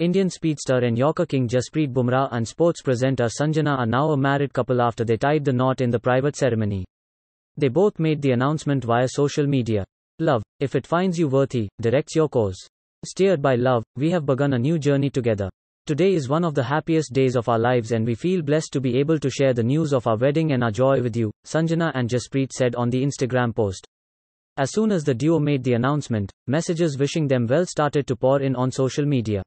Indian speedster and Yorker king Jasprit Bumrah and sports presenter Sanjana are now a married couple after they tied the knot in the private ceremony. They both made the announcement via social media. Love, if it finds you worthy, directs your course. Steered by love, we have begun a new journey together. Today is one of the happiest days of our lives and we feel blessed to be able to share the news of our wedding and our joy with you, Sanjana and Jasprit said on the Instagram post. As soon as the duo made the announcement, messages wishing them well started to pour in on social media.